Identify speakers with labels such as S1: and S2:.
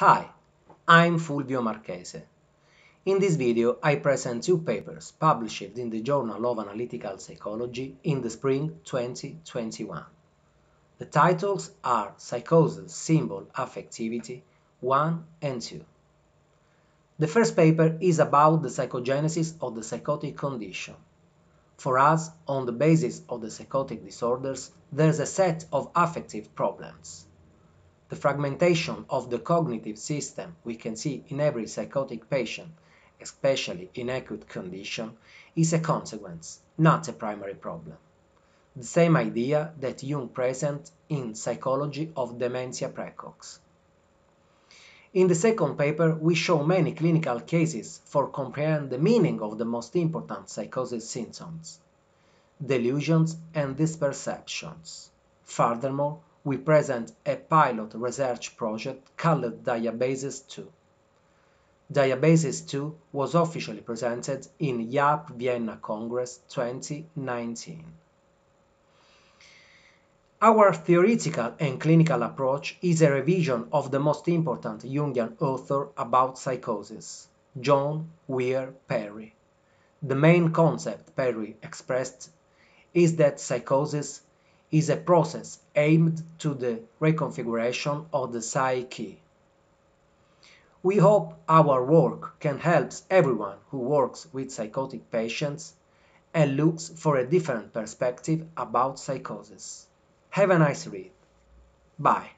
S1: Hi, I'm Fulvio Marchese. In this video, I present two papers published in the Journal of Analytical Psychology in the spring 2021. The titles are Psychosis, Symbol, Affectivity 1 and 2. The first paper is about the psychogenesis of the psychotic condition. For us, on the basis of the psychotic disorders, there's a set of affective problems the fragmentation of the cognitive system we can see in every psychotic patient, especially in acute condition, is a consequence, not a primary problem. The same idea that Jung present in Psychology of Dementia Precox. In the second paper, we show many clinical cases for comparing the meaning of the most important psychosis symptoms, delusions and disperceptions. Furthermore, we present a pilot research project called Diabases 2. Diabases 2 was officially presented in YAP Vienna Congress 2019. Our theoretical and clinical approach is a revision of the most important Jungian author about psychosis, John Weir Perry. The main concept Perry expressed is that psychosis is a process aimed to the reconfiguration of the psyche. We hope our work can help everyone who works with psychotic patients and looks for a different perspective about psychosis. Have a nice read. Bye.